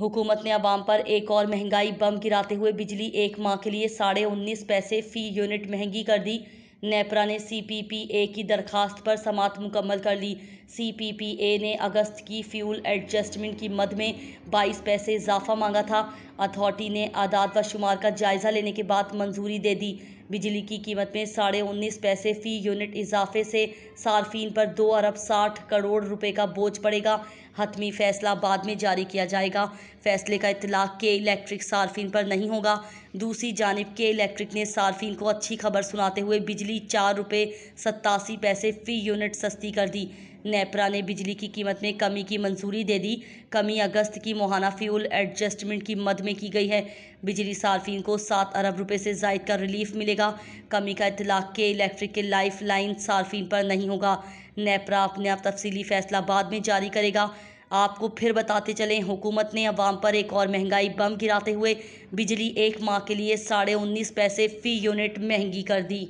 हुकूमत ने आवाम पर एक और महंगाई बम गिराते हुए बिजली एक माह के लिए साढ़े उन्नीस पैसे फ़ी यूनिट महंगी कर दी नेपरा ने सीपीपीए की दरखास्त पर समात मुकम्मल कर ली सीपीपीए ने अगस्त की फ्यूल एडजस्टमेंट की मद में 22 पैसे इजाफा मांगा था अथॉरिटी ने आदाद व शुमार का जायज़ा लेने के बाद मंजूरी दे दी बिजली की कीमत में साढ़े उन्नीस पैसे फ़ी यूनिट इजाफे से सार्फिन पर दो अरब साठ करोड़ रुपए का बोझ पड़ेगा हतमी फैसला बाद में जारी किया जाएगा फैसले का इतलाक के इलेक्ट्रिक सार्फिन पर नहीं होगा दूसरी जानब के इलेक्ट्रिक ने सार्फिन को अच्छी खबर सुनाते हुए बिजली चार रुपये सत्तासी पैसे फ़ी यूनिट सस्ती कर दी नेपरा ने बिजली की कीमत में कमी की मंजूरी दे दी कमी अगस्त की मुहाना फ्यूल एडजस्टमेंट की मद में की गई है बिजली सार्फिन को सात अरब रुपये से जायद का रिलीफ मिलेगा कमी का इतलाक के इलेक्ट्रिक के लाइफ लाइन सार्फिन पर नहीं होगा नेपरा अपने आप तफसली फैसला बाद में जारी करेगा आपको फिर बताते चलें हुकूमत ने अवाम पर एक और महंगाई बम गिराते हुए बिजली एक माह के लिए साढ़े उन्नीस पैसे फ़ी यूनिट महंगी कर दी